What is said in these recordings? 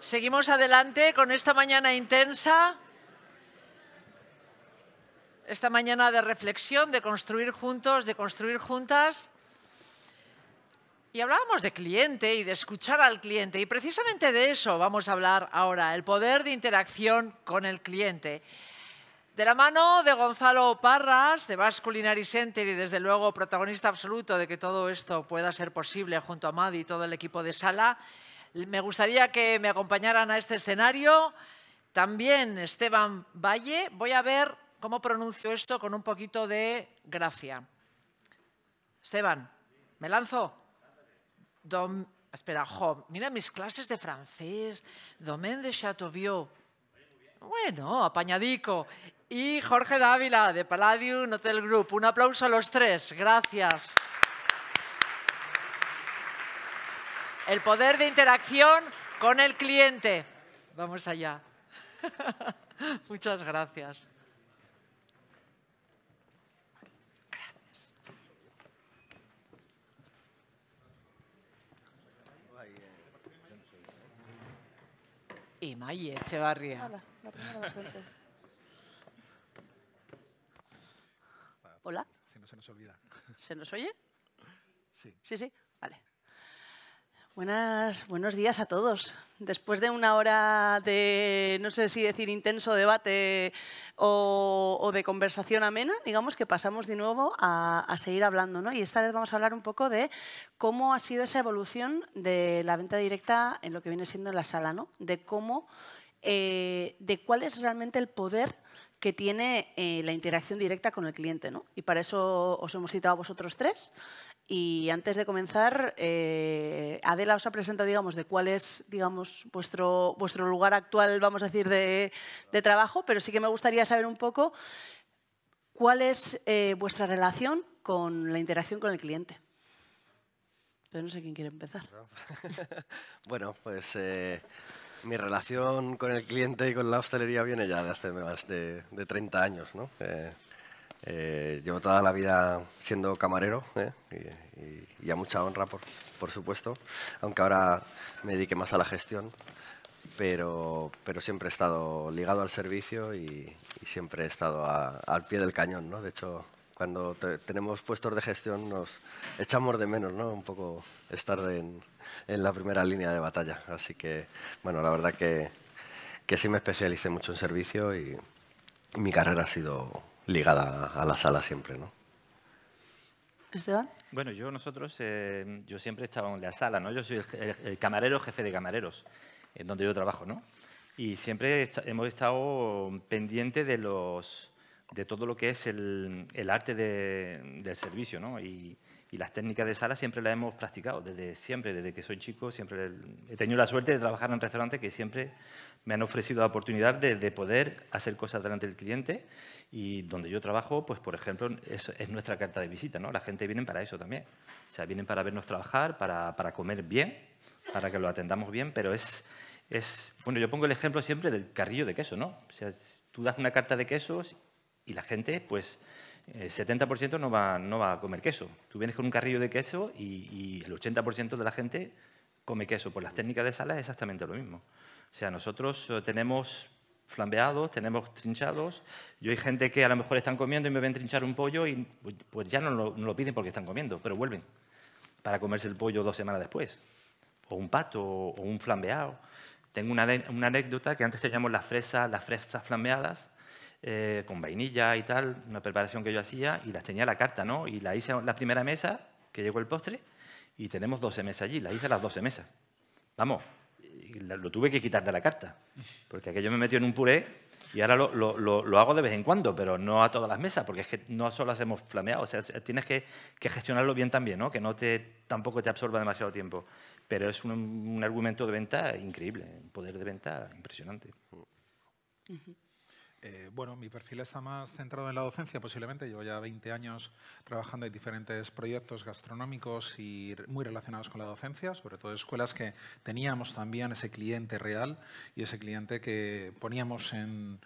Seguimos adelante con esta mañana intensa, esta mañana de reflexión, de construir juntos, de construir juntas. Y hablábamos de cliente y de escuchar al cliente, y precisamente de eso vamos a hablar ahora, el poder de interacción con el cliente. De la mano de Gonzalo Parras, de Basque Culinary Center y desde luego protagonista absoluto de que todo esto pueda ser posible junto a Madi y todo el equipo de sala, me gustaría que me acompañaran a este escenario. También Esteban Valle. Voy a ver cómo pronuncio esto con un poquito de gracia. Esteban, ¿me lanzo? espera, mira mis clases de francés. Domaine de Chateauvieux. Bueno, apañadico. Y Jorge Dávila, de Palladium Hotel Group. Un aplauso a los tres. Gracias. el poder de interacción con el cliente. Vamos allá. Muchas gracias. Gracias. Y Maye Echevarría. Hola. Se nos, se nos olvida. ¿Se nos oye? Sí. Sí, sí. Vale. Buenas, buenos días a todos. Después de una hora de, no sé si decir intenso debate o, de conversación amena, digamos que pasamos de nuevo a, seguir hablando. ¿no? Y esta vez vamos a hablar un poco de cómo ha sido esa evolución de la venta directa en lo que viene siendo la sala, ¿no? de cómo, eh, de cuál es realmente el poder que tiene eh, la interacción directa con el cliente. ¿no? Y para eso os hemos citado a vosotros tres. Y antes de comenzar, eh, Adela os ha presentado, digamos, de cuál es, digamos, vuestro, vuestro lugar actual, vamos a decir, de, trabajo, pero sí que me gustaría saber un poco cuál es eh, vuestra relación con la interacción con el cliente. Pero no sé quién quiere empezar. bueno, pues... Mi relación con el cliente y con la hostelería viene ya de hace más de, 30 años, ¿no? Eh, eh, llevo toda la vida siendo camarero ¿eh? y, a mucha honra, por, supuesto, aunque ahora me dedique más a la gestión, pero, siempre he estado ligado al servicio y, siempre he estado al pie del cañón. ¿no? De hecho, cuando tenemos puestos de gestión nos echamos de menos, ¿no? Un poco estar en, en la primera línea de batalla. Así que, bueno, la verdad que, que sí me especialicé mucho en servicio y, mi carrera ha sido ligada a la sala siempre, ¿no? ¿Esteban? Bueno, yo nosotros, eh, yo siempre estaba en la sala, ¿no? Yo soy el, camarero, jefe de camareros, en donde yo trabajo, ¿no? Y siempre hemos estado pendiente de los de todo lo que es el, arte del servicio, ¿no? Y, las técnicas de sala siempre las hemos practicado, desde siempre, desde que soy chico, siempre he tenido la suerte de trabajar en restaurantes que siempre me han ofrecido la oportunidad de, poder hacer cosas delante del cliente y donde yo trabajo, pues por ejemplo, es, es, nuestra carta de visita, ¿no? La gente viene para eso también, o sea, vienen para vernos trabajar, para, comer bien, para que lo atendamos bien, pero es, es, bueno, yo pongo el ejemplo siempre del carrillo de queso, ¿no? O sea, tú das una carta de quesos y la gente, pues, el eh, 70% no va, a comer queso. Tú vienes con un carrillo de queso y, el 80% de la gente come queso. Por pues las técnicas de sala es exactamente lo mismo. O sea, nosotros eh, tenemos flambeados, tenemos trinchados. Yo hay gente que a lo mejor están comiendo y me ven trinchar un pollo y pues, pues ya no lo, piden porque están comiendo, pero vuelven para comerse el pollo dos semanas después. O un pato o un flambeado. Tengo una, anécdota que antes teníamos las fresas, las fresas flambeadas eh, con vainilla y tal, una preparación que yo hacía, y las tenía la carta, ¿no? Y la hice en la primera mesa, que llegó el postre, y tenemos 12 mesas allí, la hice a las 12 mesas. Vamos, lo tuve que quitar de la carta, porque aquello me metió en un puré y ahora lo, hago de vez en cuando, pero no a todas las mesas, porque es que no solo hacemos flameado, o sea, tienes que, gestionarlo bien también, ¿no? que no te, tampoco te absorba demasiado tiempo. Pero es un, argumento de venta increíble, un poder de venta impresionante. Eh, bueno, mi perfil está más centrado en la docencia, posiblemente. Llevo ya 20 años trabajando en diferentes proyectos gastronómicos y muy relacionados con la docencia, sobre todo escuelas que teníamos también ese cliente real y ese cliente que poníamos en,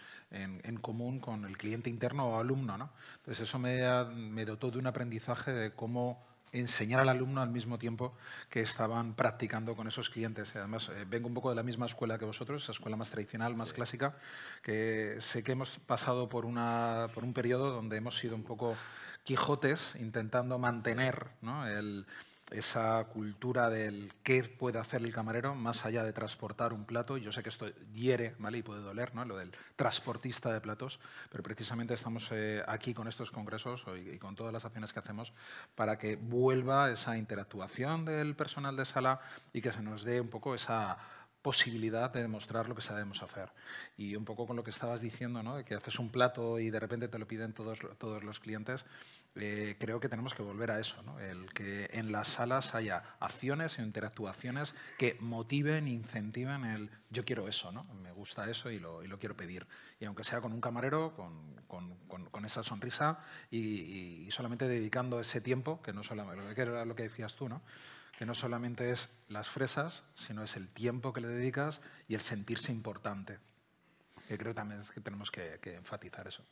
común con el cliente interno o alumno. Entonces, eso me dotó de un aprendizaje de cómo enseñar al alumno al mismo tiempo que estaban practicando con esos clientes. Además, eh, vengo un poco de la misma escuela que vosotros, esa escuela más tradicional, más clásica, que sé que hemos pasado por, una, por un periodo donde hemos sido un poco quijotes intentando mantener el esa cultura del qué puede hacer el camarero más allá de transportar un plato. Yo sé que esto hiere ¿vale? y puede doler, ¿no? lo del transportista de platos, pero precisamente estamos eh, aquí con estos congresos y, con todas las acciones que hacemos para que vuelva esa interactuación del personal de sala y que se nos dé un poco esa posibilidad de demostrar lo que sabemos hacer. Y un poco con lo que estabas diciendo, ¿no? que haces un plato y de repente te lo piden todos, todos los clientes, eh, creo que tenemos que volver a eso, ¿no? el que en las salas haya acciones e interactuaciones que motiven, incentiven el yo quiero eso, ¿no? me gusta eso y lo, y lo quiero pedir. Y aunque sea con un camarero, con, con, con, esa sonrisa y, solamente dedicando ese tiempo, que no solamente lo que, era lo que decías tú, ¿no? que no solamente es las fresas, sino es el tiempo que le dedicas y el sentirse importante. Que creo también que tenemos que, enfatizar eso.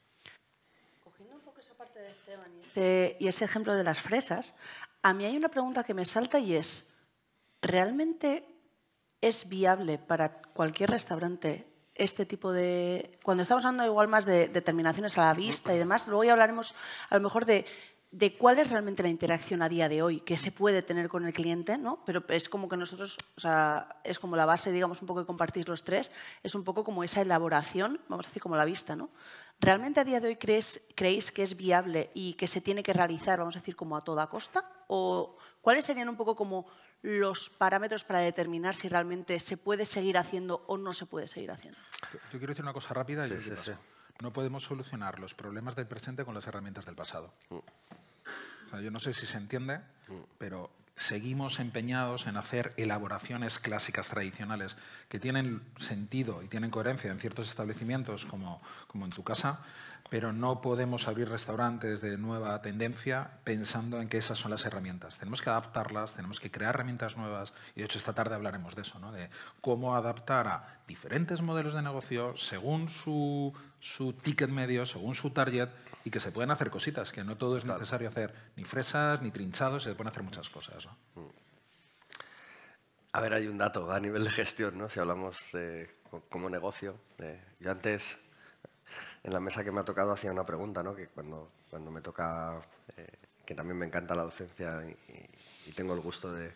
Cogiendo un poco esa parte de Esteban eh, y ese... ejemplo de las fresas, a mí hay una pregunta que me salta y es, ¿realmente es viable para cualquier restaurante este tipo de... Cuando estamos hablando igual más de determinaciones a la vista y demás, luego ya hablaremos a lo mejor de de cuál es realmente la interacción a día de hoy que se puede tener con el cliente, ¿no? Pero es como que nosotros, es como la base, digamos, un poco que compartís los tres, es un poco como esa elaboración, vamos a decir, como la vista, ¿no? ¿Realmente a día de hoy creéis que es viable y que se tiene que realizar, vamos a decir, como a toda costa? ¿O cuáles serían un poco como los parámetros para determinar si realmente se puede seguir haciendo o no se puede seguir haciendo? Yo quiero decir una cosa rápida y sí, sí. No podemos solucionar los problemas del presente con las herramientas del pasado. Mm. yo no sé si se entiende, mm. pero seguimos empeñados en hacer elaboraciones clásicas tradicionales que tienen sentido y tienen coherencia en ciertos establecimientos, como, como en tu casa, pero no podemos abrir restaurantes de nueva tendencia pensando en que esas son las herramientas. Tenemos que adaptarlas, tenemos que crear herramientas nuevas, y de hecho esta tarde hablaremos de eso, ¿no? de cómo adaptar a diferentes modelos de negocio según su, su ticket medio, según su target, y que se pueden hacer cositas, que no todo es necesario hacer ni fresas, ni trinchados, se pueden hacer muchas cosas. Mm. A ver, hay un dato a nivel de gestión, ¿no? si hablamos eh, como negocio. Eh, yo antes en la mesa que me ha tocado hacía una pregunta, ¿no? que cuando, me toca, eh, que también me encanta la docencia y, tengo el gusto de,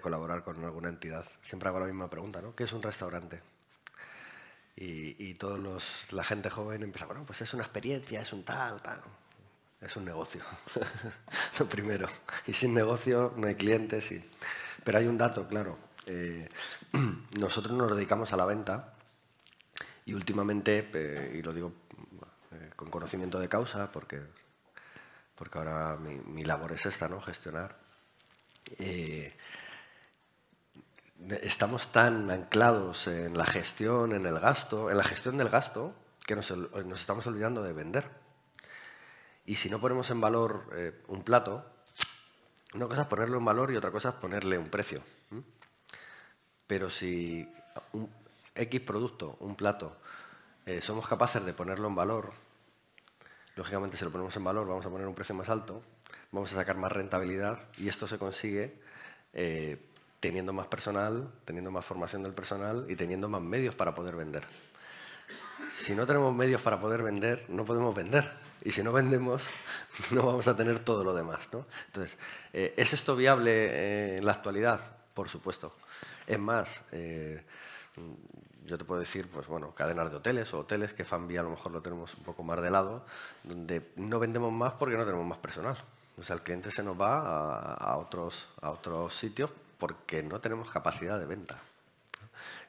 colaborar con alguna entidad, siempre hago la misma pregunta, ¿no? ¿qué es un restaurante? Y, todos los, la gente joven empieza, bueno, pues es una experiencia, es un tal, tal. Es un negocio, lo primero. Y sin negocio no hay clientes. Y... Pero hay un dato, claro. Eh, nosotros nos dedicamos a la venta y últimamente, y lo digo eh, con conocimiento de causa, porque, porque ahora mi, labor es esta, ¿no? Gestionar. Eh, estamos tan anclados en la gestión, en el gasto, en la gestión del gasto, que nos, estamos olvidando de vender. Y si no ponemos en valor eh, un plato, una cosa es ponerle un valor y otra cosa es ponerle un precio. Pero si X producto, un plato, eh, somos capaces de ponerlo en valor, lógicamente si lo ponemos en valor vamos a poner un precio más alto, vamos a sacar más rentabilidad y esto se consigue eh, teniendo más personal, teniendo más formación del personal y teniendo más medios para poder vender. Si no tenemos medios para poder vender, no podemos vender. Y si no vendemos, no vamos a tener todo lo demás. Entonces, eh, ¿es esto viable en la actualidad? Por supuesto. Es más, Mm, yo te puedo decir, pues bueno, cadenas de hoteles o hoteles que Fanvia a lo mejor lo tenemos un poco más de lado, donde no vendemos más porque no tenemos más personal. O sea, el cliente se nos va a, a otros, a otros sitios porque no tenemos capacidad de venta.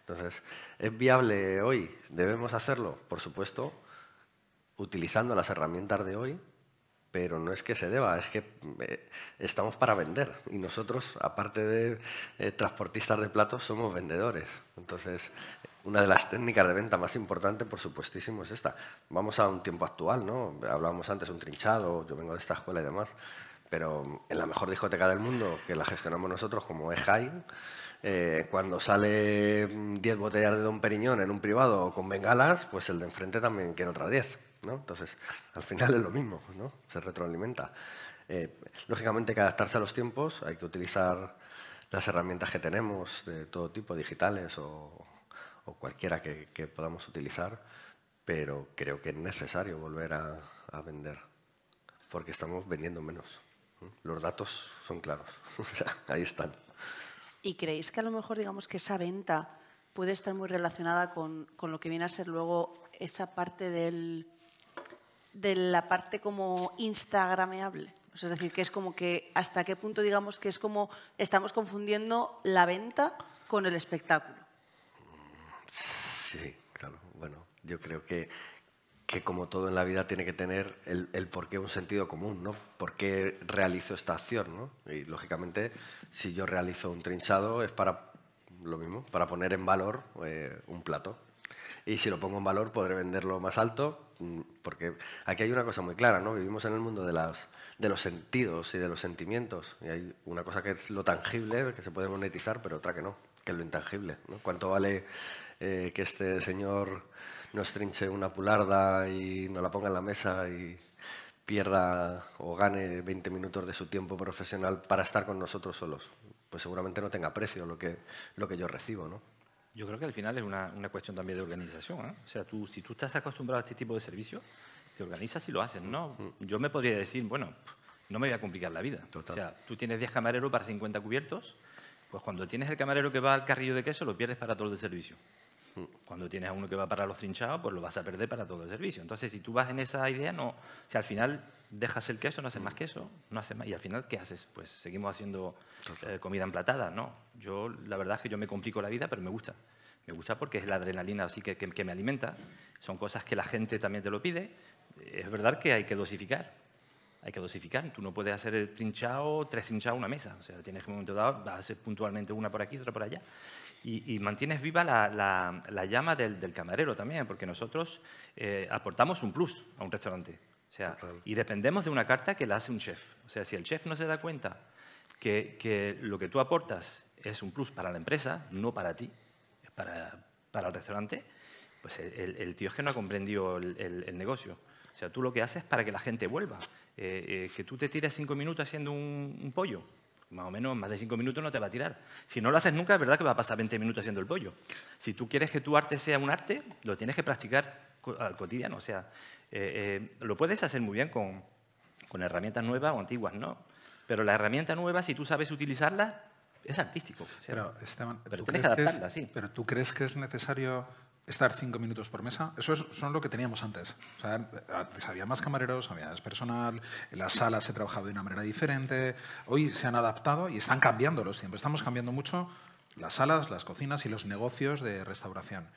Entonces, ¿es viable hoy? ¿Debemos hacerlo? Por supuesto, utilizando las herramientas de hoy, pero no es que se deba, es que eh, estamos para vender y nosotros, aparte de eh, transportistas de platos, somos vendedores. Entonces, una de las técnicas de venta más importantes, por supuestísimo, es esta. Vamos a un tiempo actual, ¿no? Hablábamos antes un trinchado, yo vengo de esta escuela y demás, pero en la mejor discoteca del mundo, que la gestionamos nosotros como e High, eh, cuando sale 10 botellas de Don Periñón en un privado con bengalas, pues el de enfrente también quiere otras 10. Entonces, al final es lo mismo, ¿no? Se retroalimenta. Eh, lógicamente hay que adaptarse a los tiempos, hay que utilizar las herramientas que tenemos de todo tipo, digitales o, cualquiera que, podamos utilizar, pero creo que es necesario volver a, vender, porque estamos vendiendo menos. Los datos son claros, ahí están. ¿Y creéis que a lo mejor digamos que esa venta puede estar muy relacionada con lo que viene a ser luego esa parte del de la parte como instagrameable. es decir, que es como que hasta qué punto digamos que es como estamos confundiendo la venta con el espectáculo. Sí, claro. Bueno, yo creo que, como todo en la vida tiene que tener el, por qué un sentido común, ¿no? ¿Por qué realizo esta acción, ¿no? Y lógicamente, si yo realizo un trinchado es para lo mismo, para poner en valor eh, un plato y si lo pongo en valor podré venderlo más alto, mm, porque aquí hay una cosa muy clara, ¿no? Vivimos en el mundo de, de los sentidos y de los sentimientos, y hay una cosa que es lo tangible, que se puede monetizar, pero otra que no, que es lo intangible. ¿Cuánto vale eh, que este señor nos trinche una pularda y nos la ponga en la mesa y pierda o gane 20 minutos de su tiempo profesional para estar con nosotros solos? Pues seguramente no tenga precio lo que, lo que yo recibo, ¿no? Yo creo que al final es una, cuestión también de organización. ¿eh? O sea, tú, si tú estás acostumbrado a este tipo de servicio, te organizas y lo haces, ¿no? Mm, mm. Yo me podría decir, bueno, no me voy a complicar la vida. O sea, tú tienes 10 camareros para 50 cubiertos, pues cuando tienes el camarero que va al carrillo de queso, lo pierdes para todo el servicio. Cuando tienes a uno que va para los trinchados, pues lo vas a perder para todo el servicio. Entonces, si tú vas en esa idea, no, si al final dejas el queso, no haces mm. más queso, no hace más. Y al final, ¿qué haces? Pues seguimos haciendo eh, comida emplatada, ¿no? Yo, la verdad es que yo me complico la vida, pero me gusta. Me gusta porque es la adrenalina así que, me alimenta. Son cosas que la gente también te lo pide. Es verdad que hay que dosificar, hay que dosificar. Tú no puedes hacer el trinchado, tres trinchados, una mesa. O sea, tienes que en un momento dado, vas a hacer puntualmente una por aquí, otra por allá. Y, mantienes viva la, llama del, camarero también, porque nosotros eh, aportamos un plus a un restaurante. sea, y dependemos de una carta que la hace un chef. O sea, si el chef no se da cuenta que, lo que tú aportas es un plus para la empresa, no para ti, para, el restaurante, pues el, tío es que no ha comprendido el, negocio. O sea, tú lo que haces es para que la gente vuelva. Eh, eh, que tú te tires cinco minutos haciendo un pollo, más o menos, más de cinco minutos no te va a tirar. Si no lo haces nunca, es verdad que va a pasar 20 minutos haciendo el pollo. Si tú quieres que tu arte sea un arte, lo tienes que practicar al cotidiano. O sea, eh, eh, lo puedes hacer muy bien con, herramientas nuevas o antiguas, ¿no? Pero la herramienta nueva, si tú sabes utilizarla, es artístico. pero, Pero ¿tú crees que es necesario estar cinco minutos por mesa, eso es, son lo que teníamos antes. había más camareros, había más personal, en las salas se trabajado de una manera diferente, hoy se han adaptado y están cambiando los tiempos. Estamos cambiando mucho las salas, las cocinas y los negocios de restauración.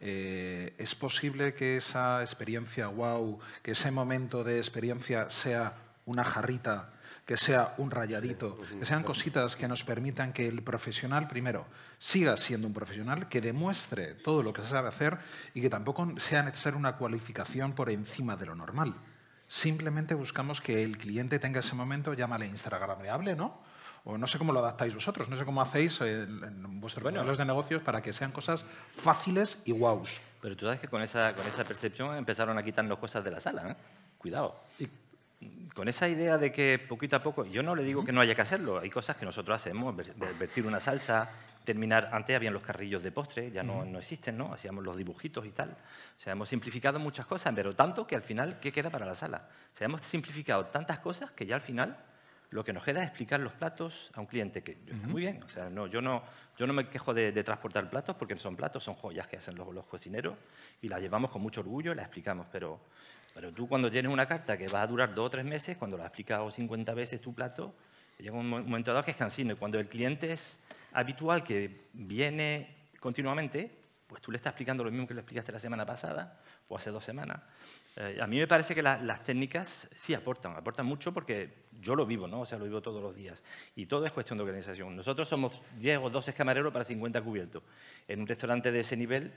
Eh, ¿Es posible que esa experiencia wow, que ese momento de experiencia sea una jarrita que sea un rayadito, que sean cositas que nos permitan que el profesional, primero, siga siendo un profesional, que demuestre todo lo que se sabe hacer y que tampoco sea necesaria una cualificación por encima de lo normal. Simplemente buscamos que el cliente tenga ese momento, llámale hable, ¿no? o no sé cómo lo adaptáis vosotros, no sé cómo hacéis en, vuestros modelos de negocios para que sean cosas fáciles y guaus. Pero tú sabes que con esa, percepción empezaron a quitarnos cosas de la sala, ¿eh? Cuidado con esa idea de que poquito a poco, yo no le digo que no haya que hacerlo, hay cosas que nosotros hacemos, vertir una salsa, terminar, antes habían los carrillos de postre, ya no, no existen, ¿no? Hacíamos los dibujitos y tal. O sea, hemos simplificado muchas cosas, pero tanto que al final, ¿qué queda para la sala? O hemos simplificado tantas cosas que ya al final lo que nos queda es explicar los platos a un cliente, que está muy bien. O sea, no, yo, no, yo no me quejo de, transportar platos porque no son platos, son joyas que hacen los, los cocineros y las llevamos con mucho orgullo y las explicamos, pero... Pero tú cuando tienes una carta que va a durar dos o tres meses, cuando la has explicado 50 veces tu plato, llega un momento dado que es cansino. Y cuando el cliente es habitual, que viene continuamente, pues tú le estás explicando lo mismo que le explicaste la semana pasada o hace dos semanas. Eh, a mí me parece que las técnicas sí aportan, aportan mucho porque yo lo vivo, ¿no? O sea, lo vivo todos los días. Y todo es cuestión de organización. Nosotros somos 10 o 12 camareros para 50 cubiertos. En un restaurante de ese nivel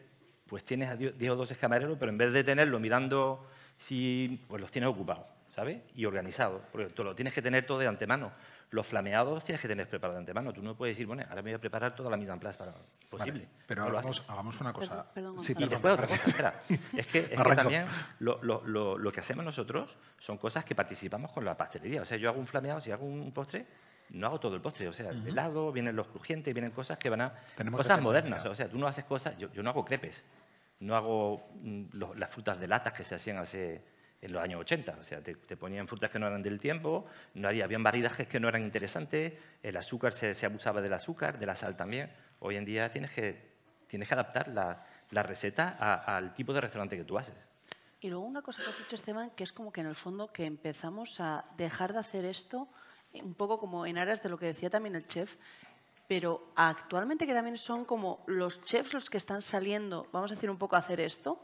pues tienes a 10 o 12 camareros, pero en vez de tenerlo mirando si pues los tienes ocupados, ¿sabes? Y organizados, porque tú lo tienes que tener todo de antemano. Los flameados tienes que tener preparados de antemano. Tú no puedes decir, bueno, ahora me voy a preparar toda la misma plaza para posible. pero hagamos, una cosa. y después otra cosa, espera. Es que, también lo, que hacemos nosotros son cosas que participamos con la pastelería. O sea, yo hago un flameado, si hago un postre, no hago todo el postre, o sea, el helado, vienen los crujientes, vienen cosas que van a... cosas modernas, o sea, tú no haces cosas, yo no hago crepes, no hago mm, las frutas de latas que se hacían hace en los años 80. O sea, te, ponían frutas que no eran del tiempo, no había, habían variedades que no eran interesantes, el azúcar se, abusaba del azúcar, de la sal también. Hoy en día tienes que, tienes que adaptar la, receta al tipo de restaurante que tú haces. Y luego una cosa que has dicho, Esteban, que es como que en el fondo que empezamos a dejar de hacer esto un poco como en aras de lo que decía también el chef, pero actualmente que también son como los chefs los que están saliendo, vamos a decir un poco a hacer esto,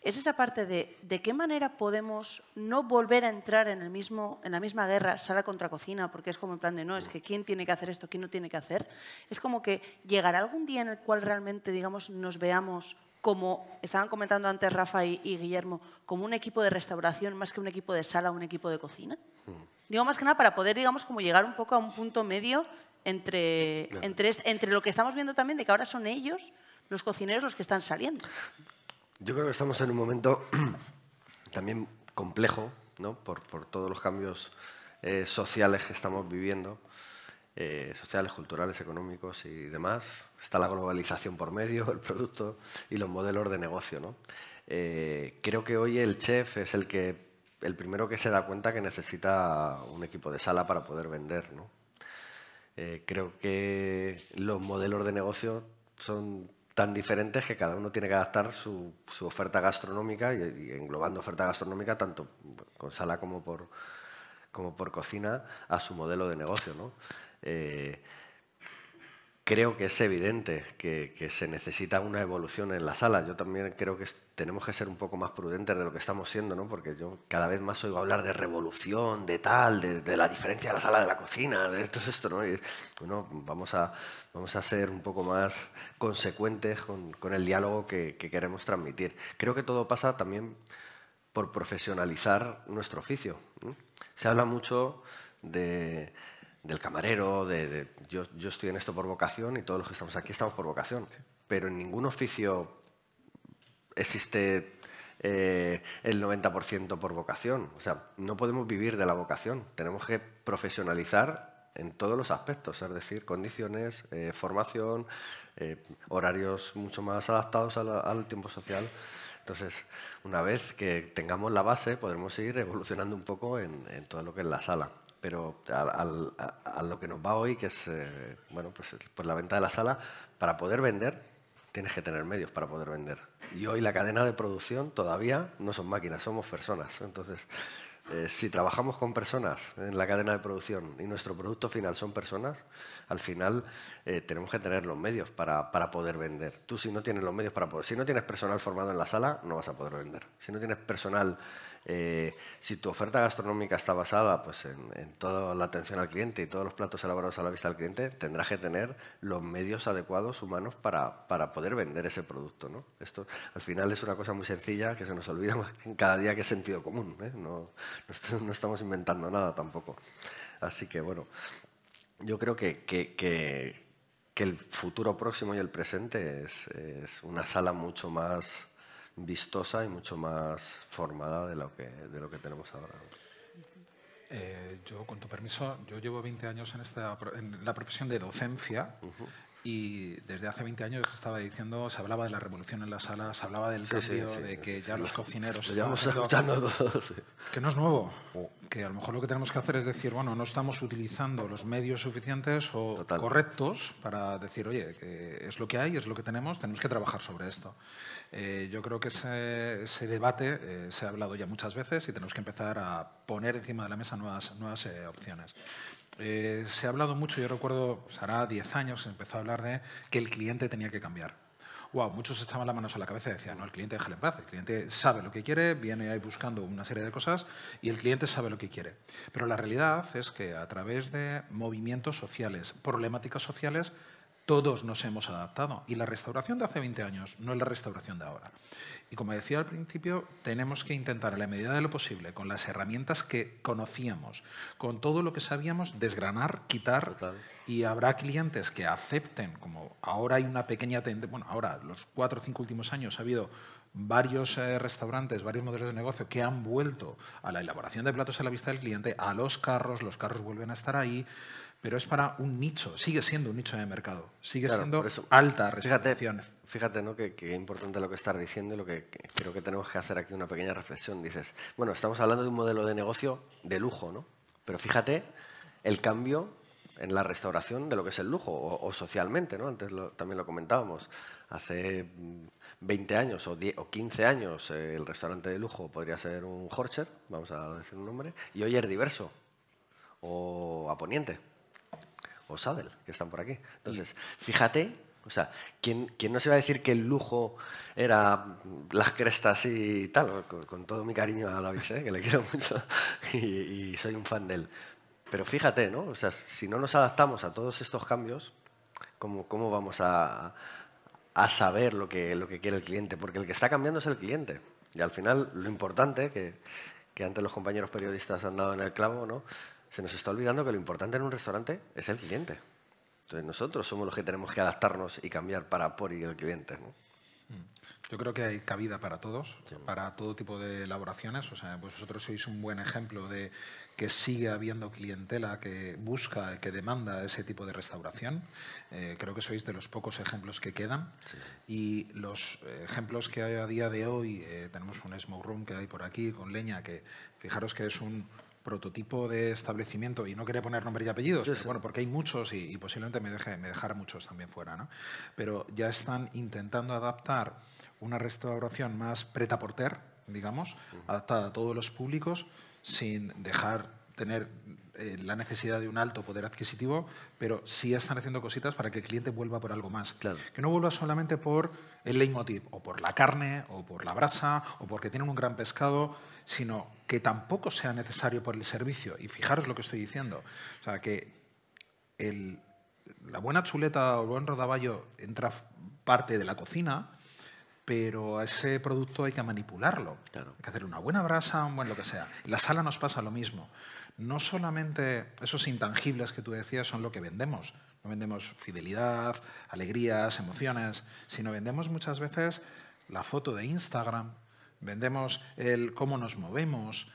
es esa parte de de qué manera podemos no volver a entrar en, el mismo, en la misma guerra sala contra cocina, porque es como en plan de no, es que quién tiene que hacer esto, quién no tiene que hacer. Es como que llegará algún día en el cual realmente, digamos, nos veamos como estaban comentando antes Rafa y, Guillermo, como un equipo de restauración más que un equipo de sala, un equipo de cocina. Mm. Digo más que nada para poder, digamos, como llegar un poco a un punto medio entre, lo que estamos viendo también de que ahora son ellos, los cocineros, los que están saliendo. Yo creo que estamos en un momento también complejo, ¿no? por, todos los cambios eh, sociales que estamos viviendo, eh, sociales, culturales, económicos y demás. Está la globalización por medio, el producto y los modelos de negocio. ¿no? Eh, creo que hoy el chef es el, que, el primero que se da cuenta que necesita un equipo de sala para poder vender. ¿no? Eh, creo que los modelos de negocio son tan diferentes que cada uno tiene que adaptar su, oferta gastronómica y, englobando oferta gastronómica tanto con sala como por, como por cocina a su modelo de negocio. ¿no? Eh, creo que es evidente que, se necesita una evolución en la sala. Yo también creo que tenemos que ser un poco más prudentes de lo que estamos siendo, ¿no? Porque yo cada vez más oigo hablar de revolución, de tal, de, la diferencia de la sala de la cocina, de esto, esto, ¿no? Y, vamos a, vamos a ser un poco más consecuentes con, el diálogo que queremos transmitir. Creo que todo pasa también por profesionalizar nuestro oficio. Se habla mucho de del camarero, de, yo, estoy en esto por vocación y todos los que estamos aquí estamos por vocación. Pero en ningún oficio existe eh, el 90% por vocación. O sea, no podemos vivir de la vocación. Tenemos que profesionalizar en todos los aspectos, es decir, condiciones, eh, formación, eh, horarios mucho más adaptados al, tiempo social. Entonces, una vez que tengamos la base, podremos seguir evolucionando un poco en, todo lo que es la sala pero a, al lo que nos va hoy, que es eh, bueno, pues, pues, la venta de la sala, para poder vender tienes que tener medios para poder vender. Y hoy la cadena de producción todavía no son máquinas, somos personas. Entonces, eh, si trabajamos con personas en la cadena de producción y nuestro producto final son personas, al final eh, tenemos que tener los medios para, para, poder vender. Tú si no tienes los medios para poder, si no tienes personal formado en la sala, no vas a poder vender. Si no tienes personal eh, si tu oferta gastronómica está basada pues, en, toda la atención al cliente y todos los platos elaborados a la vista del cliente, tendrás que tener los medios adecuados humanos para, poder vender ese producto. Esto al final es una cosa muy sencilla que se nos olvida cada día que es sentido común. ¿eh? No, estamos inventando nada tampoco. Así que bueno, yo creo que, que, el futuro próximo y el presente es, es una sala mucho más vistosa y mucho más formada de lo que, de lo que tenemos ahora. Eh, yo, con tu permiso, yo llevo 20 años en, esta, la profesión de docencia y desde hace 20 años estaba diciendo, se hablaba de la revolución en las salas, se hablaba del cambio, de que ya los cocineros... Lo escuchando todos. Que no es nuevo, oh. que a lo mejor lo que tenemos que hacer es decir, bueno, no estamos utilizando los medios suficientes o correctos para decir, oye, es lo que hay, es lo que tenemos, tenemos que trabajar sobre esto. Eh, yo creo que ese, debate eh, se ha hablado ya muchas veces y tenemos que empezar a poner encima de la mesa nuevas, nuevas eh, opciones. se ha hablado mucho, yo recuerdo, pues hará 10 años, se empezó a hablar de que el cliente tenía que cambiar. Wow, muchos echaban las manos a la cabeza y decían, no, el cliente déjale en paz, el cliente sabe lo que quiere, viene ahí buscando una serie de cosas y el cliente sabe lo que quiere. Pero la realidad es que a través de movimientos sociales, problemáticas sociales, todos nos hemos adaptado y la restauración de hace 20 años no es la restauración de ahora. Y como decía al principio, tenemos que intentar, a la medida de lo posible, con las herramientas que conocíamos, con todo lo que sabíamos, desgranar, quitar. Y habrá clientes que acepten, como ahora hay una pequeña tendencia, bueno, ahora los cuatro o cinco últimos años ha habido varios eh, restaurantes, varios modelos de negocio que han vuelto a la elaboración de platos a la vista del cliente, a los carros, los carros vuelven a estar ahí pero es para un nicho, sigue siendo un nicho de mercado, sigue siendo alta Fíjate, fíjate ¿no? que, importante lo que estás diciendo y lo que, creo que tenemos que hacer aquí una pequeña reflexión. Dices, bueno, estamos hablando de un modelo de negocio de lujo, ¿no? Pero fíjate el cambio en la restauración de lo que es el lujo, o, socialmente, ¿no? Antes lo, también lo comentábamos. Hace 20 mm, años o, 10, o 15 años eh, el restaurante de lujo podría ser un Horcher, vamos a decir un nombre, y hoy es diverso, o a Poniente o Sadel, que están por aquí. Entonces, fíjate, o sea, ¿quién, no se va a decir que el lujo era las crestas y tal? Con, todo mi cariño a David, ¿eh? que le quiero mucho y, soy un fan de él. Pero fíjate, ¿no? O sea, si no nos adaptamos a todos estos cambios, ¿cómo, cómo vamos a, a saber lo que, lo que quiere el cliente? Porque el que está cambiando es el cliente. Y al final, lo importante, que, que antes los compañeros periodistas han dado en el clavo, ¿no? se nos está olvidando que lo importante en un restaurante es el cliente. Entonces nosotros somos los que tenemos que adaptarnos y cambiar para por ir el cliente. Mm. Yo creo que hay cabida para todos, para todo tipo de elaboraciones. O sea, pues vosotros sois un buen ejemplo de que sigue habiendo clientela que busca, que demanda ese tipo de restauración. Eh, creo que sois de los pocos ejemplos que quedan. Y los ejemplos que hay a día de hoy, eh, tenemos un smoke room que hay por aquí con leña, que fijaros que es un, prototipo de establecimiento, y no quería poner nombres y apellidos, bueno, porque hay muchos y, posiblemente me, deje, me dejara muchos también fuera, Pero ya están intentando adaptar una restauración más preta porter, ter, digamos, adaptada a todos los públicos, sin dejar tener eh, la necesidad de un alto poder adquisitivo, pero sí están haciendo cositas para que el cliente vuelva por algo más. Que no vuelva solamente por el leitmotiv, o por la carne, o por la brasa, o porque tienen un gran pescado sino que tampoco sea necesario por el servicio. Y fijaros lo que estoy diciendo. O sea, que la buena chuleta o el buen rodaballo entra parte de la cocina, pero a ese producto hay que manipularlo. Hay que hacer una buena brasa, un buen lo que sea. En la sala nos pasa lo mismo. No solamente esos intangibles que tú decías son lo que vendemos. No vendemos fidelidad, alegrías, emociones, sino vendemos muchas veces la foto de Instagram, vendemos el cómo nos movemos.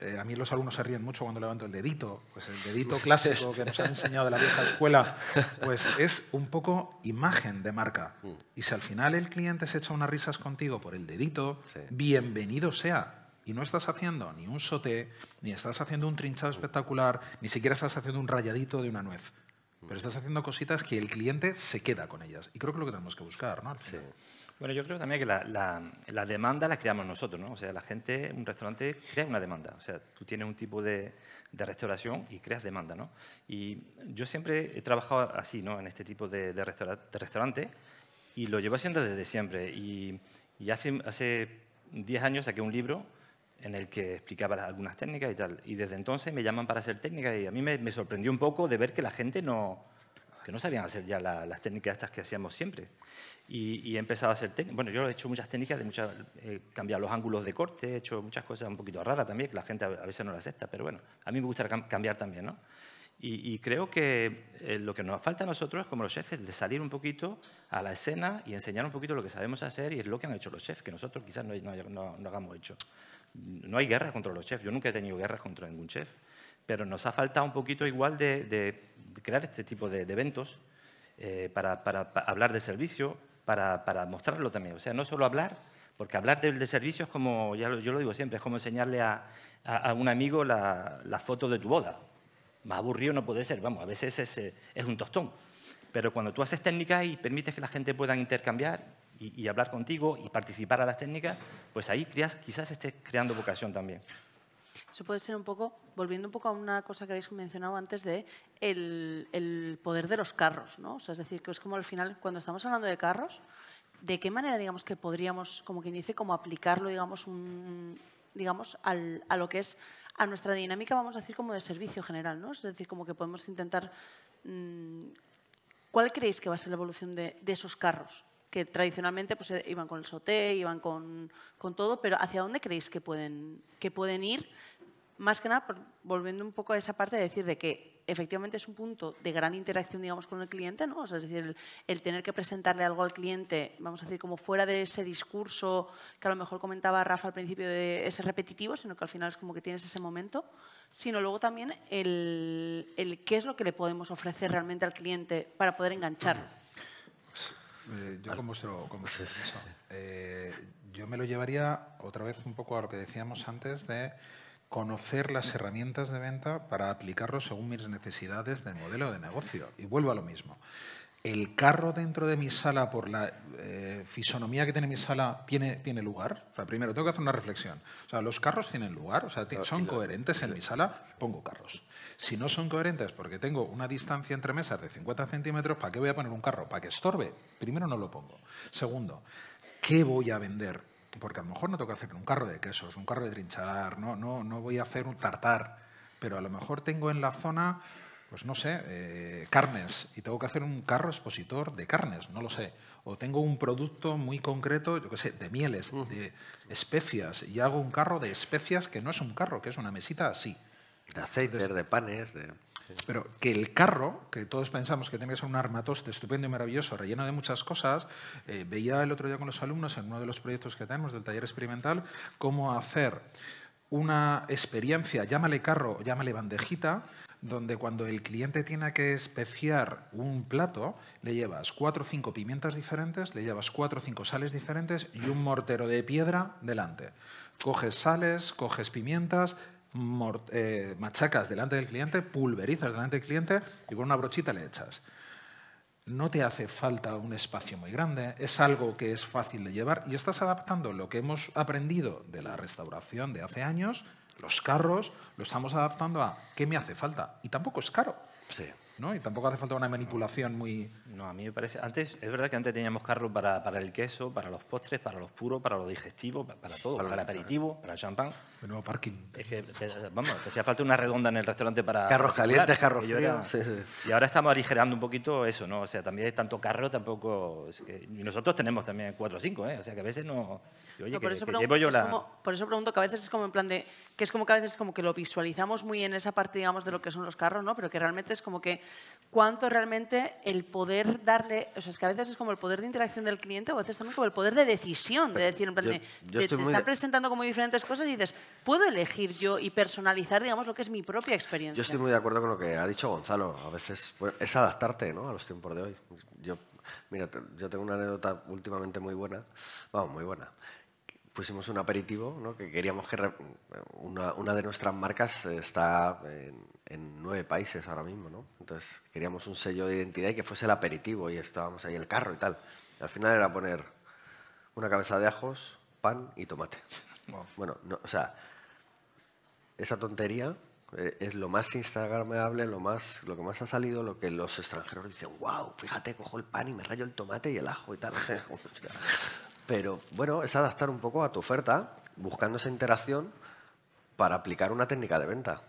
Eh, a mí los alumnos se ríen mucho cuando levanto el dedito, pues el dedito clásico que nos han enseñado de la vieja escuela, pues es un poco imagen de marca. Mm. Y si al final el cliente se echa unas risas contigo por el dedito, bienvenido sea. Y no estás haciendo ni un soté, ni estás haciendo un trinchado mm. espectacular, ni siquiera estás haciendo un rayadito de una nuez. Mm. Pero estás haciendo cositas que el cliente se queda con ellas. Y creo que es lo que tenemos que buscar, Al final. Bueno, yo creo también que la, demanda la creamos nosotros, ¿no? O sea, la gente, un restaurante crea una demanda. O sea, tú tienes un tipo de, restauración y creas demanda, ¿no? Y yo siempre he trabajado así, ¿no? En este tipo de, restaurante y lo llevo haciendo desde siempre. Y, hace, hace 10 años saqué un libro en el que explicaba algunas técnicas y tal. Y desde entonces me llaman para hacer técnicas y a mí me, me sorprendió un poco de ver que la gente no, que no sabían hacer ya las técnicas estas que hacíamos siempre. Y, he empezado a hacer técnicas. Bueno, yo he hecho muchas técnicas, de muchas, eh, cambiar los ángulos de corte, he hecho muchas cosas un poquito raras también, que la gente a veces no las acepta, pero bueno, a mí me gusta cambiar también, ¿no? Y, creo que eh, lo que nos falta a nosotros como los chefs es de salir un poquito a la escena y enseñar un poquito lo que sabemos hacer y es lo que han hecho los chefs, que nosotros quizás no, no, hagamos hecho. No hay guerras contra los chefs, yo nunca he tenido guerras contra ningún chef, pero nos ha faltado un poquito igual de, de crear este tipo de, eventos eh, para, hablar de servicio, para, mostrarlo también. O sea, no solo hablar, porque hablar de, servicio es como, ya yo lo digo siempre, es como enseñarle a, un amigo la, foto de tu boda. Más aburrido no puede ser, vamos, a veces eh, es, un tostón. Pero cuando tú haces técnicas y permites que la gente pueda intercambiar y, hablar contigo y participar a las técnicas, pues ahí creas, quizás estés creando vocación también. Eso puede ser un poco, volviendo un poco a una cosa que habéis mencionado antes de el, poder de los carros, ¿no? O sea, es decir, que es como al final, cuando estamos hablando de carros, ¿de qué manera, digamos, que podríamos, como quien dice, como aplicarlo, digamos, digamos al, a lo que es a nuestra dinámica, vamos a decir, como de servicio general, ¿no? Es decir, como que podemos intentar... Mm, ¿Cuál creéis que va a ser la evolución de, esos carros? que tradicionalmente pues, eh, iban con el SOTE, iban con, todo, pero ¿hacia dónde creéis que pueden, que pueden ir más que nada, volviendo un poco a esa parte de decir de que efectivamente es un punto de gran interacción, digamos, con el cliente, ¿no? es decir, el, tener que presentarle algo al cliente, vamos a decir, como fuera de ese discurso que a lo mejor comentaba Rafa al principio de ese repetitivo, sino que al final es como que tienes ese momento, sino luego también el, qué es lo que le podemos ofrecer realmente al cliente para poder engancharlo. Eh, yo como eh, yo me lo llevaría otra vez un poco a lo que decíamos antes de conocer las herramientas de venta para aplicarlos según mis necesidades de modelo de negocio. Y vuelvo a lo mismo. ¿El carro dentro de mi sala, por la eh, fisonomía que tiene mi sala, ¿tiene, tiene lugar? sea, primero tengo que hacer una reflexión. O sea, ¿los carros tienen lugar? O sea, ¿son coherentes en mi sala? Pongo carros. Si no son coherentes porque tengo una distancia entre mesas de 50 centímetros, ¿para qué voy a poner un carro? ¿Para que estorbe? Primero no lo pongo. Segundo, ¿qué voy a vender? porque a lo mejor no tengo que hacer un carro de quesos, un carro de trinchar, no, no, no voy a hacer un tartar, pero a lo mejor tengo en la zona, pues no sé, eh, carnes, y tengo que hacer un carro expositor de carnes, no lo sé. O tengo un producto muy concreto, yo qué sé, de mieles, de especias, y hago un carro de especias que no es un carro, que es una mesita así. De aceite, de panes, de... Pero que el carro, que todos pensamos que tiene que ser un armatoste estupendo y maravilloso, relleno de muchas cosas, eh, veía el otro día con los alumnos en uno de los proyectos que tenemos del taller experimental cómo hacer una experiencia, llámale carro, llámale bandejita, donde cuando el cliente tiene que especiar un plato, le llevas cuatro o cinco pimientas diferentes, le llevas cuatro o cinco sales diferentes y un mortero de piedra delante. Coges sales, coges pimientas, eh, machacas delante del cliente, pulverizas delante del cliente y con una brochita le echas. No te hace falta un espacio muy grande, es algo que es fácil de llevar y estás adaptando lo que hemos aprendido de la restauración de hace años, los carros, lo estamos adaptando a qué me hace falta. Y tampoco es caro. Y tampoco hace falta una manipulación muy... No, a mí me parece... Antes, es verdad que antes teníamos carros para, para el queso, para los postres, para los puros, para los digestivos, para, todo, para, el aperitivo, para el champán. De nuevo parking. Es que, vamos, hacía falta una redonda en el restaurante para... Carros calientes, carros fríos. Y ahora estamos aligerando un poquito eso, ¿no? O sea, también hay tanto carro, tampoco... y nosotros tenemos también cuatro o cinco, ¿eh? O sea, que a veces no... por, eso pregunto, por eso pregunto que a veces es como en plan de... Que es como que a veces como que lo visualizamos muy en esa parte, digamos, de lo que son los carros, ¿no? Pero que realmente es como que cuánto realmente el poder darle, o sea, es que a veces es como el poder de interacción del cliente o a veces también como el poder de decisión, de decir, en plan, yo, estar presentando como diferentes cosas y dices, ¿puedo elegir yo y personalizar, digamos, lo que es mi propia experiencia? Yo estoy muy de acuerdo con lo que ha dicho Gonzalo, a veces es adaptarte ¿no? a los tiempos de hoy. Yo, mira, yo tengo una anécdota últimamente muy buena, vamos, muy buena pusimos un aperitivo, ¿no? que queríamos que una, de nuestras marcas está en, nueve países ahora mismo, ¿no? entonces queríamos un sello de identidad y que fuese el aperitivo y estábamos ahí el carro y tal. al final era poner una cabeza de ajos, pan y tomate. Bueno, no, o sea, esa tontería eh, es lo más instagramable, lo, más, lo que más ha salido, lo que los extranjeros dicen, wow, fíjate, cojo el pan y me rayo el tomate y el ajo y tal. Pero bueno, es adaptar un poco a tu oferta, buscando esa interacción para aplicar una técnica de venta.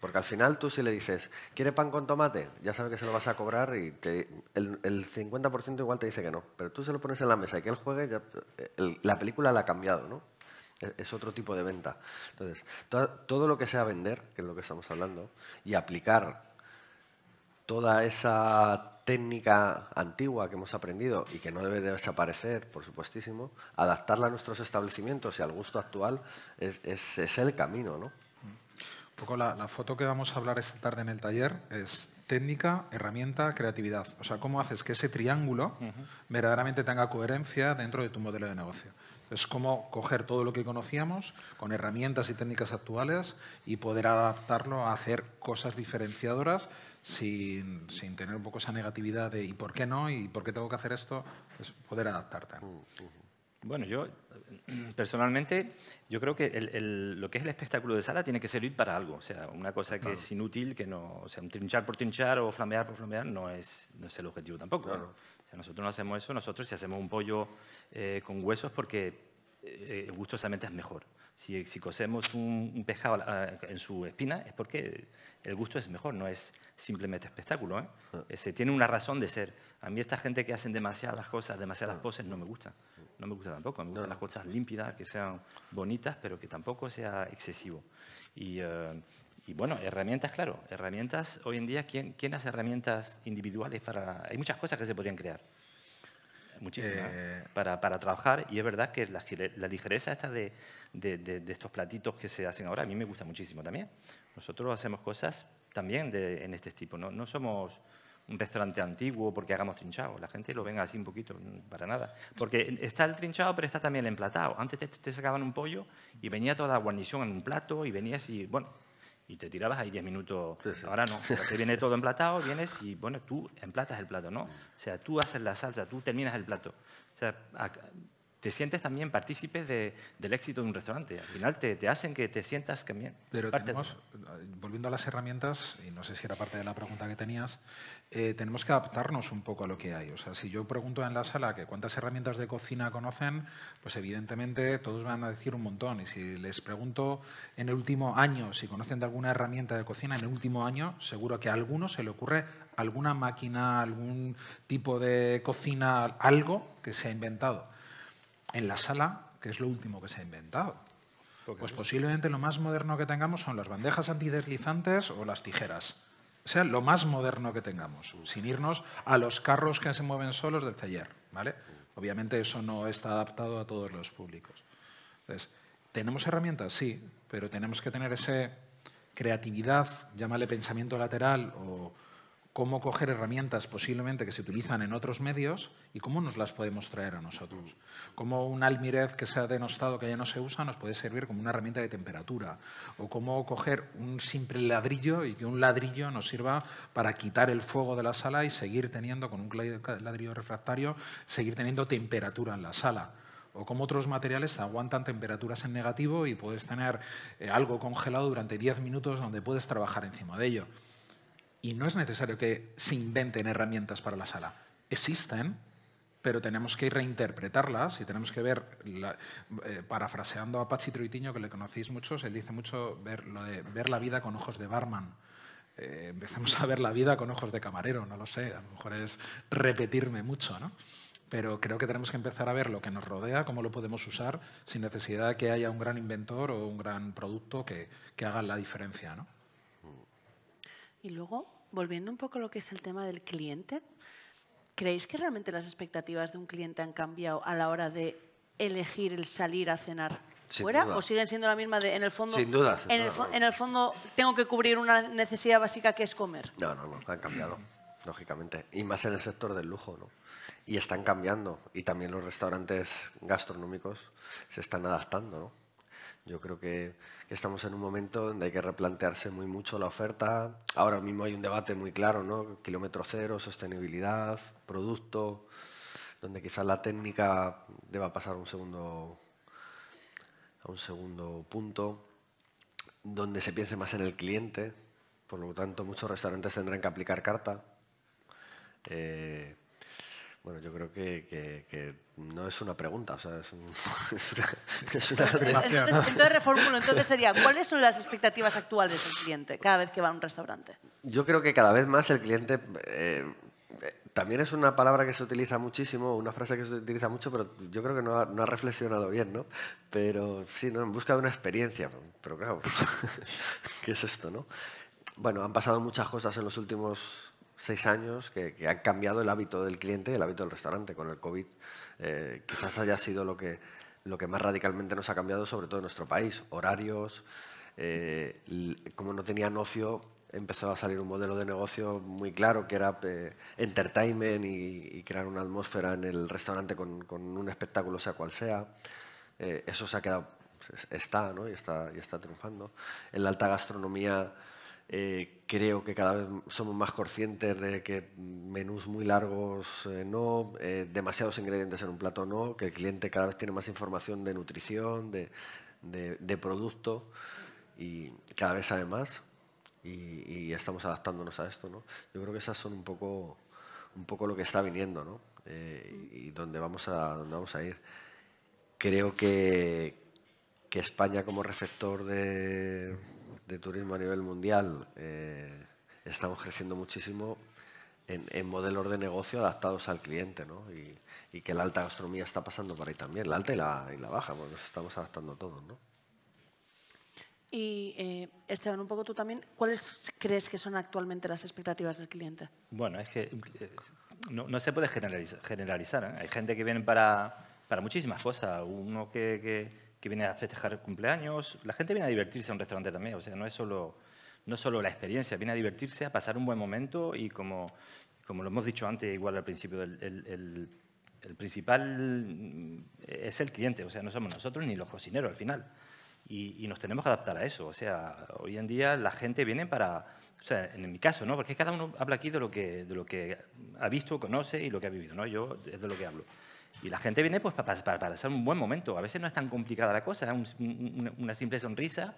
Porque al final tú si le dices, ¿quiere pan con tomate? Ya sabe que se lo vas a cobrar y te, el, 50% igual te dice que no. Pero tú se lo pones en la mesa y que él juegue, la película la ha cambiado, ¿no? E, es, otro tipo de venta. Entonces, todo lo que sea vender, que es lo que estamos hablando, y aplicar toda esa técnica antigua que hemos aprendido y que no debe desaparecer, por supuestísimo, adaptarla a nuestros establecimientos y al gusto actual es, el camino. ¿no? Un poco la, foto que vamos a hablar esta tarde en el taller es técnica, herramienta, creatividad. O sea, cómo haces que ese triángulo verdaderamente tenga coherencia dentro de tu modelo de negocio. Es como coger todo lo que conocíamos con herramientas y técnicas actuales y poder adaptarlo a hacer cosas diferenciadoras sin, tener un poco esa negatividad de ¿y por qué no? ¿y por qué tengo que hacer esto? Es poder adaptarte. Mm, bueno, yo personalmente, yo creo que lo que es el espectáculo de sala tiene que servir para algo. O sea, una cosa que es inútil, que no, sea, un trinchar por trinchar o flamear por flamear no es, no es el objetivo tampoco nosotros no hacemos eso, nosotros si hacemos un pollo eh, con huesos porque eh, gustosamente es mejor. Si, si cosemos un, pescado eh, en su espina es porque el gusto es mejor, no es simplemente espectáculo. Ah. Se tiene una razón de ser. A mí esta gente que hacen demasiadas cosas, demasiadas ah. poses, no me gusta. No me gusta tampoco. Me gustan las cosas límpidas, que sean bonitas, pero que tampoco sea excesivo. Y, y bueno, herramientas, claro, herramientas, hoy en día, ¿quién, quién hace herramientas individuales para...? Hay muchas cosas que se podrían crear, muchísimas, eh, para, trabajar, y es verdad que la, ligereza esta de, estos platitos que se hacen ahora, a mí me gusta muchísimo también. Nosotros hacemos cosas también en este tipo, no, somos un restaurante antiguo porque hagamos trinchado. La gente lo venga así un poquito, para nada. Porque está el trinchado, pero está también el emplatado. Antes te, te sacaban un pollo y venía toda la guarnición en un plato y venías y, bueno, y te tirabas ahí 10 minutos. Ahora no, te viene todo emplatado, vienes y bueno, tú emplatas el plato, ¿no? O sea, tú haces la salsa, tú terminas el plato. O sea, te sientes también partícipe del éxito de un restaurante. Al final te, hacen que te sientas también. Pero tenemos, eh, volviendo a las herramientas, y no sé si era parte de la pregunta que tenías, eh, tenemos que adaptarnos un poco a lo que hay. O sea, si yo pregunto en la sala que cuántas herramientas de cocina conocen, pues evidentemente todos van a decir un montón. Y si les pregunto en el último año si conocen de alguna herramienta de cocina, en el último año seguro que a alguno se le ocurre alguna máquina, algún tipo de cocina, algo que se ha inventado en la sala, que es lo último que se ha inventado. Pues posiblemente lo más moderno que tengamos son las bandejas antideslizantes o las tijeras. O sea, lo más moderno que tengamos, sin irnos a los carros que se mueven solos del taller. ¿vale? Obviamente eso no está adaptado a todos los públicos. Entonces, tenemos herramientas, sí, pero tenemos que tener esa creatividad, llámale pensamiento lateral o cómo coger herramientas posiblemente que se utilizan en otros medios y cómo nos las podemos traer a nosotros. Cómo un almirez que se ha denostado que ya no se usa nos puede servir como una herramienta de temperatura. O cómo coger un simple ladrillo y que un ladrillo nos sirva para quitar el fuego de la sala y seguir teniendo, con un ladrillo refractario, seguir teniendo temperatura en la sala o cómo otros materiales aguantan temperaturas en negativo y puedes tener eh, algo congelado durante 10 minutos donde puedes trabajar encima de ello. Y no es necesario que se inventen herramientas para la sala. Existen, pero tenemos que reinterpretarlas y tenemos que ver, eh, parafraseando a Pachi Truitiño, que le conocéis muchos, él dice mucho ver, lo de ver la vida con ojos de barman. Eh, empezamos empecemos a ver la vida con ojos de camarero, no lo sé, a lo mejor es repetirme mucho, ¿no? pero creo que tenemos que empezar a ver lo que nos rodea, cómo lo podemos usar, sin necesidad de que haya un gran inventor o un gran producto que, que haga la diferencia. ¿no? Y luego, volviendo un poco a lo que es el tema del cliente, ¿creéis que realmente las expectativas de un cliente han cambiado a la hora de elegir el salir a cenar fuera o siguen siendo la misma de en el fondo sin en, el en, el fondo tengo que cubrir una necesidad básica que es comer no no no han cambiado lógicamente y más en el sector del lujo no y están cambiando y también los restaurantes gastronómicos se están adaptando no yo creo que estamos en un momento donde hay que replantearse muy mucho la oferta. Ahora mismo hay un debate muy claro, ¿no? Kilómetro cero, sostenibilidad, producto, donde quizás la técnica deba pasar a un segundo, un segundo punto, donde se piense más en el cliente. Por lo tanto, muchos restaurantes tendrán que aplicar carta. Eh, bueno, yo creo que, no es una pregunta, o sea, es, una, es entonces, entonces, reformulo, entonces sería, ¿cuáles son las expectativas actuales del cliente cada vez que va a un restaurante? Yo creo que cada vez más el cliente... Eh, también es una palabra que se utiliza muchísimo, una frase que se utiliza mucho, pero yo creo que no ha, reflexionado bien, ¿no? Pero sí, ¿no? en busca de una experiencia, pero claro, ¿qué es esto, no? Bueno, han pasado muchas cosas en los últimos seis años que, han cambiado el hábito del cliente y el hábito del restaurante con el COVID. Eh, quizás haya sido lo que, más radicalmente nos ha cambiado, sobre todo en nuestro país. Horarios, eh, como no tenían ocio, empezó a salir un modelo de negocio muy claro que era eh, entertainment y, crear una atmósfera en el restaurante con, un espectáculo, sea cual sea. eso se ha quedado, pues, está, ¿no? está, y está triunfando. En la alta gastronomía eh, creo que cada vez somos más conscientes de que menús muy largos eh, no, eh, demasiados ingredientes en un plato no, que el cliente cada vez tiene más información de nutrición, de, producto y cada vez sabe más y, estamos adaptándonos a esto. ¿no? Yo creo que esas son un poco, un poco lo que está viniendo ¿no? y donde vamos, a, donde vamos a ir. Creo que, que España como receptor de de turismo a nivel mundial, eh, estamos creciendo muchísimo en, modelos de negocio adaptados al cliente, ¿no? Y, que la alta gastronomía está pasando por ahí también, la alta y la, y la baja, porque nos estamos adaptando todos, ¿no? Y eh, Esteban, un poco tú también, ¿cuáles crees que son actualmente las expectativas del cliente? Bueno, es que eh, no, no se puede generalizar. Hay gente que viene para, para muchísimas cosas. Uno que, que que viene a festejar cumpleaños. La gente viene a divertirse a un restaurante también, o sea, no es solo, no solo la experiencia, viene a divertirse, a pasar un buen momento y como, lo hemos dicho antes, igual al principio, el, principal mm, es el cliente, o sea, no somos nosotros ni los cocineros al final. Y, nos tenemos que adaptar a eso. O sea, hoy en día la gente viene para, o sea, en mi caso, ¿no? Porque cada uno habla aquí de lo que, de lo que ha visto, conoce y lo que ha vivido, ¿no? Yo es de lo que hablo. Y la gente viene pues para, para, pasar un buen momento. A veces no es tan complicada la cosa, es ¿eh? una simple sonrisa,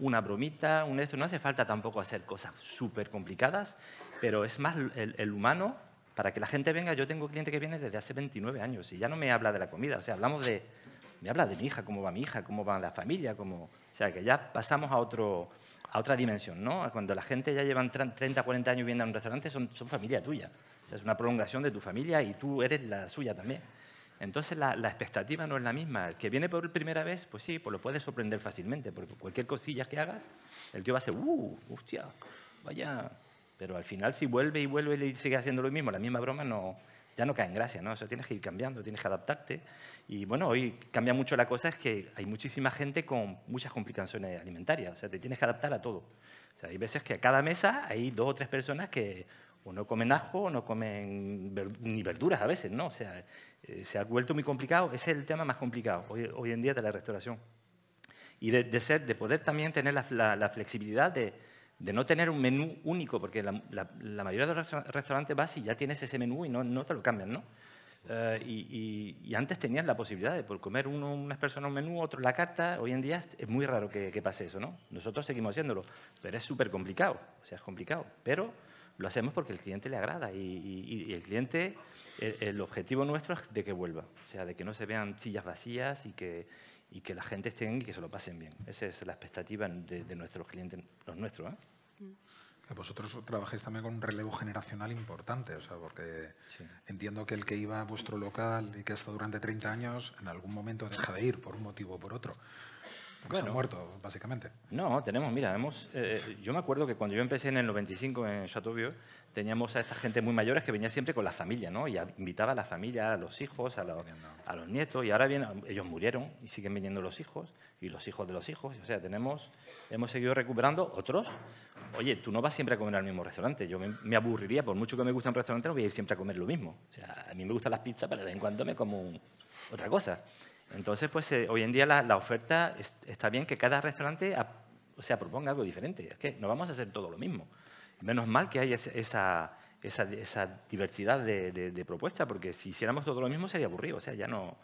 una bromita, un esto. No hace falta tampoco hacer cosas súper complicadas, pero es más el, humano para que la gente venga, yo tengo cliente que viene desde hace 29 años y ya no me habla de la comida, o sea, hablamos de, me habla de mi hija, cómo va mi hija, cómo va la familia, o sea, que ya pasamos a, otro, a otra dimensión, ¿no? Cuando la gente ya llevan 30, 40 años viendo en un restaurante, son, son familia tuya, o sea, es una prolongación de tu familia y tú eres la suya también. Entonces la, expectativa no es la misma. El que viene por primera vez, pues sí, pues lo puedes sorprender fácilmente, porque cualquier cosilla que hagas, el tío va a ser, ¡uh! ¡Hostia! Vaya. Pero al final si vuelve y vuelve y sigue haciendo lo mismo, la misma broma, no, ya no cae en gracia, ¿no? Eso tienes que ir cambiando, tienes que adaptarte. Y bueno, hoy cambia mucho la cosa, es que hay muchísima gente con muchas complicaciones alimentarias, o sea, te tienes que adaptar a todo. O sea, hay veces que a cada mesa hay dos o tres personas que o no comen ajo, no comen ni verduras a veces, ¿no? O sea, eh, se ha vuelto muy complicado, es el tema más complicado hoy, en día de la restauración. Y de, ser, de poder también tener la, flexibilidad de, no tener un menú único, porque la, mayoría de los restaurantes vas y ya tienes ese menú y no, te lo cambian, ¿no? Eh, y, antes tenían la posibilidad de por comer uno, unas personas un menú, otro la carta. Hoy en día es muy raro que, que pase eso, ¿no? Nosotros seguimos haciéndolo, pero es súper complicado, o sea, es complicado. Pero lo hacemos porque el cliente le agrada y, el cliente, el, objetivo nuestro es de que vuelva, o sea, de que no se vean sillas vacías y que, y que la gente esté y que se lo pasen bien. Esa es la expectativa de, nuestros clientes, los nuestros. ¿eh? Mm. Vosotros trabajáis también con un relevo generacional importante, o sea, porque entiendo que el que iba a vuestro local y que ha estado durante 30 años, en algún momento deja de ir por un motivo o por otro. Porque se han muerto, básicamente. No, tenemos, mira, hemos, eh, yo me acuerdo que cuando yo empecé en el 95 en Chateauvieux, teníamos a esta gente muy mayores que venía siempre con la familia, ¿no? Y invitaba a la familia, a los hijos, a los, a los nietos, y ahora bien, ellos murieron y siguen viniendo los hijos, y los hijos de los hijos, o sea, tenemos, hemos seguido recuperando otros. Oye, tú no vas siempre a comer al mismo restaurante, yo me, aburriría, por mucho que me guste un restaurante, no voy a ir siempre a comer lo mismo. O sea, a mí me gustan las pizzas, pero de vez en cuando me como otra cosa. Entonces, pues eh, hoy en día la, oferta está bien que cada restaurante proponga algo diferente. Es que no vamos a hacer todo lo mismo. Menos mal que hay esa, diversidad de, propuestas, porque si hiciéramos todo lo mismo sería aburrido. O sea, ya no,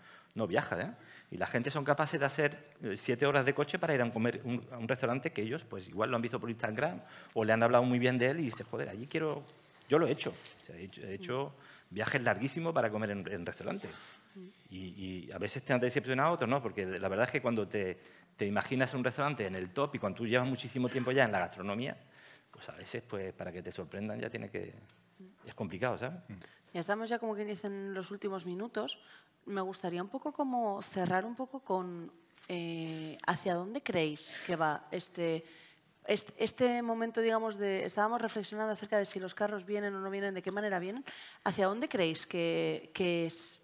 viaja. ¿eh? Y la gente son capaces de hacer eh, siete horas de coche para ir a, comer, a un restaurante que ellos, pues igual lo han visto por Instagram o le han hablado muy bien de él y dicen, joder, allí quiero... Yo lo he hecho. he hecho, viajes larguísimos para comer en, en restaurantes. Y, a veces te han decepcionado, otros no, porque la verdad es que cuando te, te imaginas un restaurante en el top y cuando tú llevas muchísimo tiempo ya en la gastronomía, pues a veces pues, para que te sorprendan ya tiene que... Es complicado, ¿sabes? Ya estamos ya como que dicen los últimos minutos. Me gustaría un poco como cerrar un poco con eh, hacia dónde creéis que va este, este, momento, digamos, de estábamos reflexionando acerca de si los carros vienen o no vienen, de qué manera vienen. ¿Hacia dónde creéis que, que es,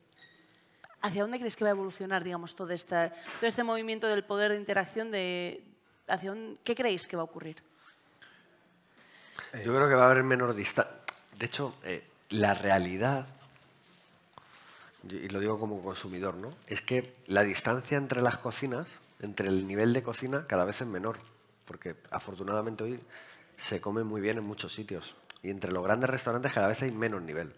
¿Hacia dónde crees que va a evolucionar, digamos, todo este, este movimiento del poder de interacción? De, hacia ¿Qué creéis que va a ocurrir? Yo creo que va a haber menor distancia. De hecho, eh, la realidad, y lo digo como consumidor, ¿no? Es que la distancia entre las cocinas, entre el nivel de cocina, cada vez es menor. Porque afortunadamente hoy se come muy bien en muchos sitios. Y entre los grandes restaurantes cada vez hay menos nivel.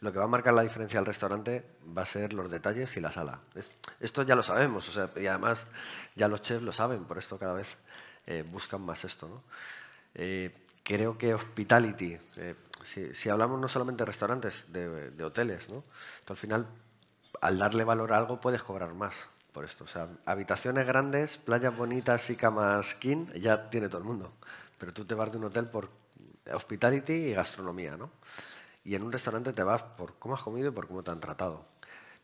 Lo que va a marcar la diferencia del restaurante va a ser los detalles y la sala. Esto ya lo sabemos, y además ya los chefs lo saben, por esto cada vez eh, buscan más esto. Eh, creo que hospitality, eh, si, hablamos no solamente de restaurantes, de, hoteles, al final al darle valor a algo puedes cobrar más por esto. O sea, habitaciones grandes, playas bonitas y camas king, ya tiene todo el mundo. Pero tú te vas de un hotel por hospitality y gastronomía, y en un restaurante te vas por cómo has comido y por cómo te han tratado.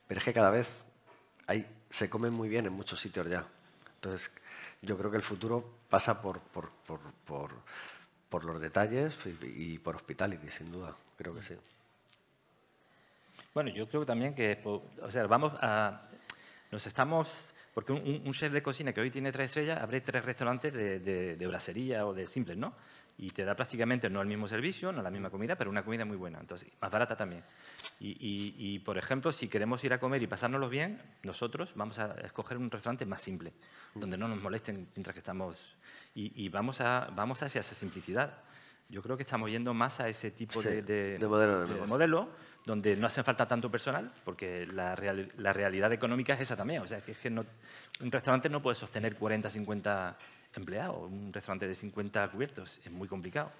Pero es que cada vez hay, se come muy bien en muchos sitios ya. Entonces, yo creo que el futuro pasa por, por, por, por, por los detalles y, por hospitality, sin duda. Creo que sí. Bueno, yo creo también que, o sea, vamos a, nos estamos, porque un, chef de cocina que hoy tiene tres estrellas, abre tres restaurantes de, de, de o de simples, ¿no? y te da prácticamente no el mismo servicio, no la misma comida, pero una comida muy buena, entonces más barata también. Y, y, por ejemplo, si queremos ir a comer y pasárnoslo bien, nosotros vamos a escoger un restaurante más simple, donde no nos molesten mientras que estamos y, y vamos a vamos hacia esa simplicidad. Yo creo que estamos yendo más a ese tipo de, de, modelo, donde no hace falta tanto personal, porque la, la realidad económica es esa también. O sea, que es que no, un restaurante no puede sostener 40, 50 empleado, un restaurante de 50 cubiertos, es muy complicado.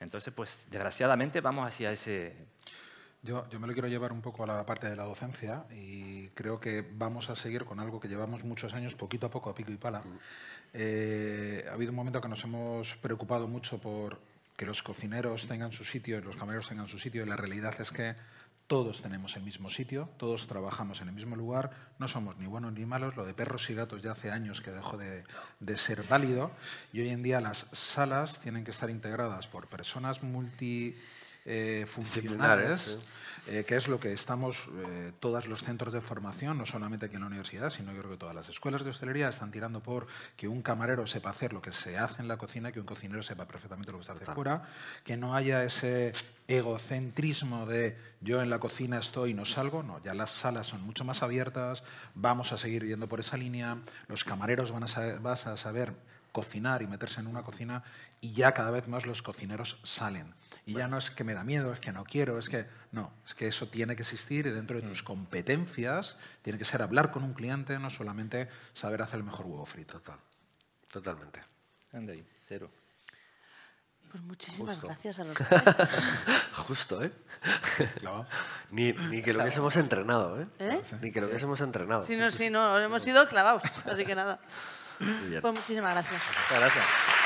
Entonces, pues desgraciadamente vamos hacia ese... Yo, yo, me lo quiero llevar un poco a la parte de la docencia y creo que vamos a seguir con algo que llevamos muchos años, poquito a poco, a pico y pala. Mm. Eh, ha habido un momento que nos hemos preocupado mucho por que los cocineros tengan su sitio y los camareros tengan su sitio y la realidad es que todos tenemos el mismo sitio, todos trabajamos en el mismo lugar, no somos ni buenos ni malos, lo de perros y gatos ya hace años que dejó de, de ser válido y hoy en día las salas tienen que estar integradas por personas multi eh, funcionales, eh, que es lo que estamos eh, todos los centros de formación, no solamente aquí en la universidad, sino yo creo que todas las escuelas de hostelería están tirando por que un camarero sepa hacer lo que se hace en la cocina, que un cocinero sepa perfectamente lo que se hace fuera, que no haya ese egocentrismo de yo en la cocina estoy y no salgo, no, ya las salas son mucho más abiertas, vamos a seguir yendo por esa línea, los camareros van a saber cocinar y meterse en una cocina y ya cada vez más los cocineros salen. Y ya no es que me da miedo, es que no quiero, es que... No, es que eso tiene que existir y dentro de tus mm. competencias tiene que ser hablar con un cliente, no solamente saber hacer el mejor huevo frito. Total, totalmente. André, cero. Pues muchísimas gracias a los tres. Justo, ¿eh? Ni, que lo hubiésemos entrenado, ¿eh? ¿Eh? Ni que lo hubiésemos entrenado. Sí, no, no, hemos sido clavados, así que nada. Pues muchísimas gracias. gracias.